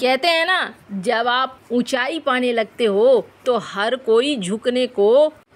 कहते हैं ना जब आप ऊंचाई पाने लगते हो तो हर कोई झुकने को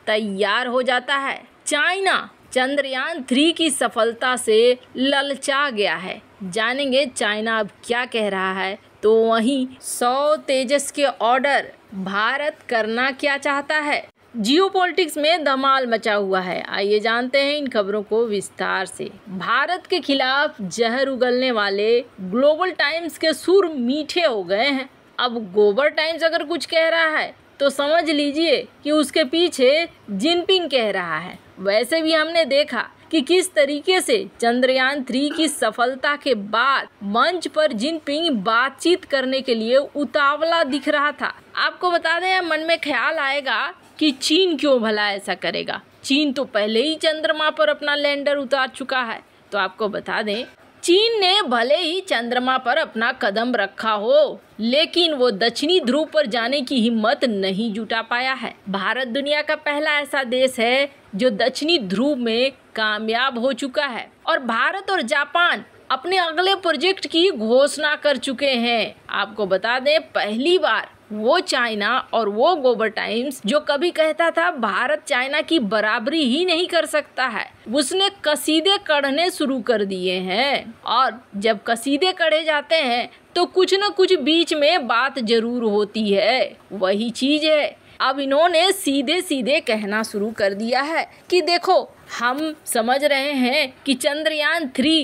तैयार हो जाता है चाइना चंद्रयान थ्री की सफलता से ललचा गया है जानेंगे चाइना अब क्या कह रहा है तो वहीं सौ तेजस के ऑर्डर भारत करना क्या चाहता है जियोपॉलिटिक्स में धमाल मचा हुआ है आइए जानते हैं इन खबरों को विस्तार से भारत के खिलाफ जहर उगलने वाले ग्लोबल टाइम्स के सुर मीठे हो गए हैं अब गोबर टाइम्स अगर कुछ कह रहा है तो समझ लीजिए कि उसके पीछे जिनपिंग कह रहा है वैसे भी हमने देखा कि किस तरीके से चंद्रयान थ्री की सफलता के बाद मंच पर जिनपिंग बातचीत करने के लिए उतावला दिख रहा था आपको बता दें मन में ख्याल आएगा कि चीन क्यों भला ऐसा करेगा चीन तो पहले ही चंद्रमा पर अपना लैंडर उतार चुका है तो आपको बता दें चीन ने भले ही चंद्रमा पर अपना कदम रखा हो लेकिन वो दक्षिणी ध्रुव पर जाने की हिम्मत नहीं जुटा पाया है भारत दुनिया का पहला ऐसा देश है जो दक्षिणी ध्रुव में कामयाब हो चुका है और भारत और जापान अपने अगले प्रोजेक्ट की घोषणा कर चुके हैं आपको बता दें पहली बार वो चाइना और वो गोबर टाइम्स जो कभी कहता था भारत चाइना की बराबरी ही नहीं कर सकता है उसने कसीदे कढ़ने शुरू कर दिए हैं और जब कसीदे कढ़े जाते हैं तो कुछ न कुछ बीच में बात जरूर होती है वही चीज़ है अब इन्होंने सीधे सीधे कहना शुरू कर दिया है कि देखो हम समझ रहे हैं कि चंद्रयान थ्री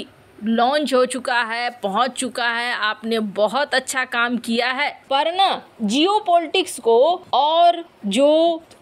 लॉन्च हो चुका है पहुंच चुका है आपने बहुत अच्छा काम किया है पर ना जियो को और जो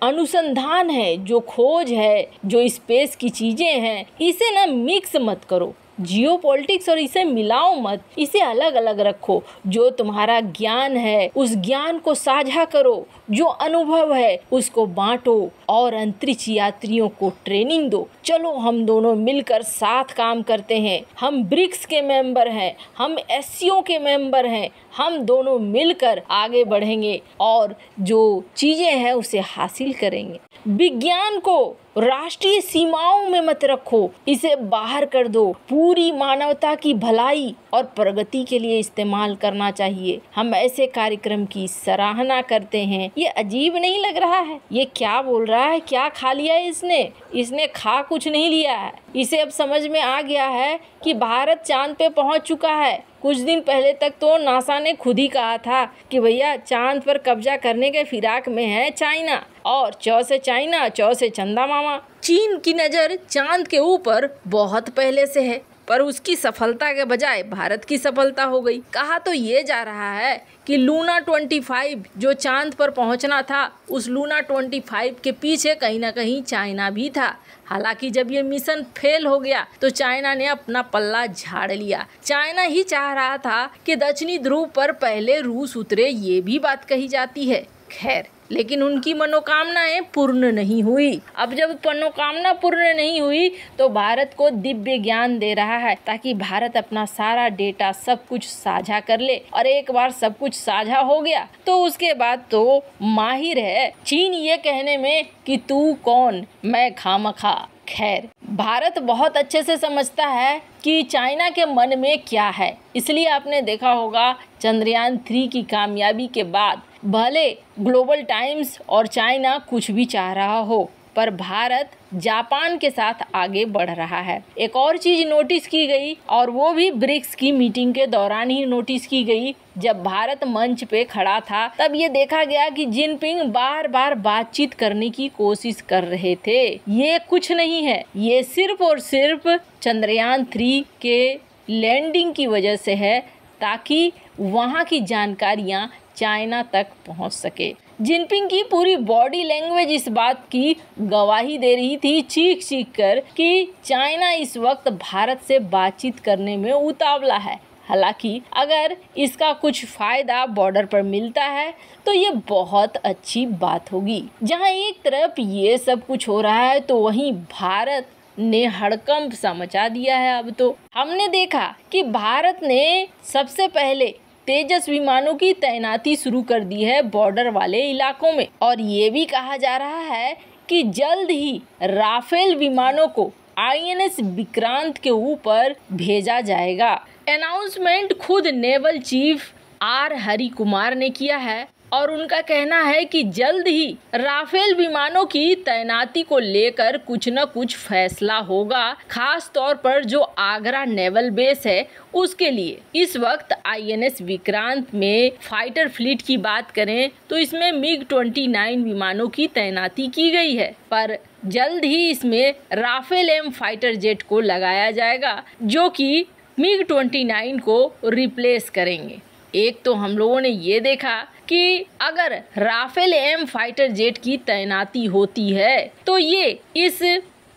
अनुसंधान है जो खोज है जो स्पेस की चीज़ें हैं इसे ना मिक्स मत करो जियो और इसे मिलाओ मत इसे अलग अलग रखो जो तुम्हारा ज्ञान है उस ज्ञान को साझा करो जो अनुभव है उसको बांटो और अंतरिक्ष यात्रियों को ट्रेनिंग दो चलो हम दोनों मिलकर साथ काम करते हैं हम ब्रिक्स के मेंबर हैं हम एस के मेंबर हैं हम दोनों मिलकर आगे बढ़ेंगे और जो चीज़ें हैं उसे हासिल करेंगे विज्ञान को राष्ट्रीय सीमाओं में मत रखो इसे बाहर कर दो पूरी मानवता की भलाई और प्रगति के लिए इस्तेमाल करना चाहिए हम ऐसे कार्यक्रम की सराहना करते हैं ये अजीब नहीं लग रहा है ये क्या बोल रहा है क्या खा लिया है इसने इसने खा कुछ नहीं लिया है इसे अब समझ में आ गया है कि भारत चांद पे पहुंच चुका है कुछ दिन पहले तक तो नासा ने खुद ही कहा था कि भैया चांद पर कब्जा करने के फिराक में है चाइना और चौ से चाइना चौ से चंदा मामा चीन की नज़र चांद के ऊपर बहुत पहले से है पर उसकी सफलता के बजाय भारत की सफलता हो गई कहा तो ये जा रहा है कि लूना 25 जो चांद पर पहुंचना था उस लूना 25 के पीछे कहीं ना कहीं चाइना भी था हालांकि जब ये मिशन फेल हो गया तो चाइना ने अपना पल्ला झाड़ लिया चाइना ही चाह रहा था कि दक्षिणी ध्रुव पर पहले रूस उतरे ये भी बात कही जाती है खैर लेकिन उनकी मनोकामनाएं पूर्ण नहीं हुई अब जब मनोकामना पूर्ण नहीं हुई तो भारत को दिव्य ज्ञान दे रहा है ताकि भारत अपना सारा डेटा सब कुछ साझा कर ले और एक बार सब कुछ साझा हो गया तो उसके बाद तो माहिर है चीन ये कहने में कि तू कौन मैं खामखा खैर भारत बहुत अच्छे से समझता है कि चाइना के मन में क्या है इसलिए आपने देखा होगा चंद्रयान थ्री की कामयाबी के बाद भले ग्लोबल टाइम्स और चाइना कुछ भी चाह रहा हो पर भारत जापान के साथ आगे बढ़ रहा है एक और चीज नोटिस की गई और वो भी ब्रिक्स की मीटिंग के दौरान ही नोटिस की गई जब भारत मंच पे खड़ा था तब ये देखा गया कि जिनपिंग बार बार बातचीत करने की कोशिश कर रहे थे ये कुछ नहीं है ये सिर्फ और सिर्फ चंद्रयान थ्री के लैंडिंग की वजह से है ताकि वहाँ की जानकारियाँ चाइना तक पहुंच सके जिनपिंग की पूरी बॉडी लैंग्वेज इस बात की गवाही दे रही थी चीख चीख कर कि चाइना इस वक्त भारत से बातचीत करने में उतावला है हालांकि अगर इसका कुछ फायदा बॉर्डर पर मिलता है तो ये बहुत अच्छी बात होगी जहां एक तरफ ये सब कुछ हो रहा है तो वहीं भारत ने हड़कंप समझा दिया है अब तो हमने देखा कि भारत ने सबसे पहले तेजस विमानों की तैनाती शुरू कर दी है बॉर्डर वाले इलाकों में और ये भी कहा जा रहा है कि जल्द ही राफेल विमानों को आईएनएस विक्रांत के ऊपर भेजा जाएगा अनाउंसमेंट खुद naval chief R Hari Kumar ने किया है और उनका कहना है कि जल्द ही राफेल विमानों की तैनाती को लेकर कुछ न कुछ फैसला होगा खास तौर पर जो आगरा नेवल बेस है उसके लिए इस वक्त आईएनएस विक्रांत में फाइटर फ्लीट की बात करें तो इसमें मिग 29 विमानों की तैनाती की गई है पर जल्द ही इसमें राफेल एम फाइटर जेट को लगाया जाएगा जो कि मिग 29 को रिप्लेस करेंगे एक तो हम लोगों ने ये देखा कि अगर राफेल एम फाइटर जेट की तैनाती होती है तो ये इस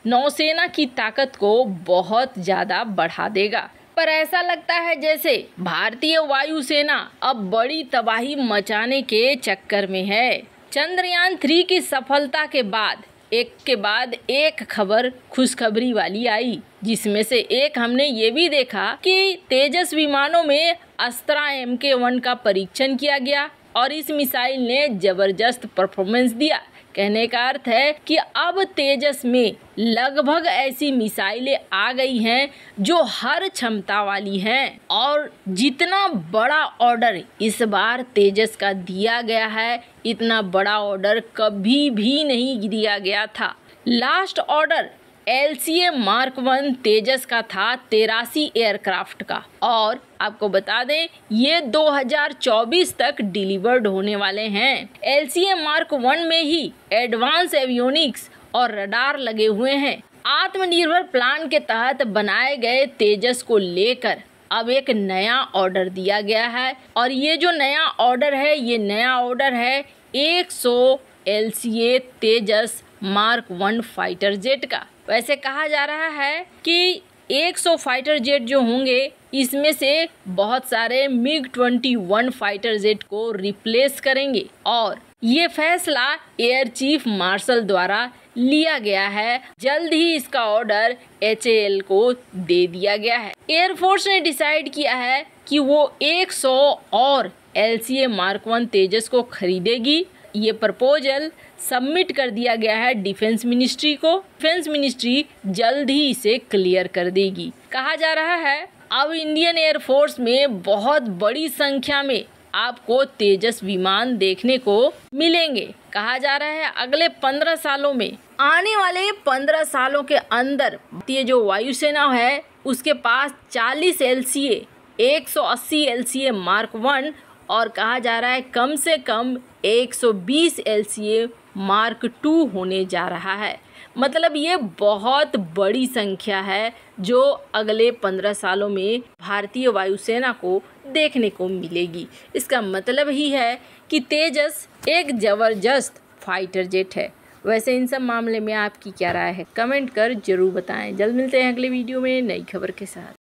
नौसेना की ताकत को बहुत ज़्यादा बढ़ा देगा पर ऐसा लगता है जैसे भारतीय वायुसेना अब बड़ी तबाही मचाने के चक्कर में है चंद्रयान थ्री की सफलता के बाद एक के बाद एक खबर खुशखबरी वाली आई जिसमें से एक हमने ये भी देखा कि तेजस विमानों में अस्त्रा एम के वन का परीक्षण किया गया और इस मिसाइल ने जबरदस्त परफॉर्मेंस दिया कहने का अर्थ है कि अब तेजस में लगभग ऐसी मिसाइलें आ गई हैं जो हर क्षमता वाली हैं और जितना बड़ा ऑर्डर इस बार तेजस का दिया गया है इतना बड़ा ऑर्डर कभी भी नहीं दिया गया था last order L C A mark one Tejas का था तेरासी एयरक्राफ्ट का और आपको बता दें ये 2024 तक डिलीवर्ड होने वाले हैं L C A mark one में ही एडवांस एवियोनिक्स और रडार लगे हुए हैं आत्मनिर्भर प्लान के तहत बनाए गए तेजस को लेकर अब एक नया ऑर्डर दिया गया है और ये जो नया ऑर्डर है ये नया ऑर्डर है 100 L Tejas mark one fighter jet का वैसे कहा जा रहा है कि 100 फाइटर जेट जो होंगे इसमें से बहुत सारे मिग 21 फाइटर जेट को रिप्लेस करेंगे और ये फैसला एयर चीफ मार्शल द्वारा लिया गया है जल्द ही इसका ऑर्डर एच को दे दिया गया है एयरफोर्स ने डिसाइड किया है कि वो 100 और L C A mark one Tejas को खरीदेगी ये प्रपोजल सबमिट कर दिया गया है डिफेंस मिनिस्ट्री को डिफेंस मिनिस्ट्री जल्द ही इसे क्लियर कर देगी कहा जा रहा है अब इंडियन एयरफोर्स में बहुत बड़ी संख्या में आपको तेजस विमान देखने को मिलेंगे कहा जा रहा है अगले पंद्रह सालों में आने वाले पंद्रह सालों के अंदर ये जो वायुसेना है उसके पास चालीस एल सी ए एक सौ अस्सी L C A mark one और कहा जा रहा है कम से कम 120 एलसीए मार्क टू होने जा रहा है मतलब ये बहुत बड़ी संख्या है जो अगले पंद्रह सालों में भारतीय वायुसेना को देखने को मिलेगी इसका मतलब ही है कि तेजस एक ज़बरदस्त फाइटर जेट है वैसे इन सब मामले में आपकी क्या राय है कमेंट कर ज़रूर बताएं जल्द मिलते हैं अगले वीडियो में नई खबर के साथ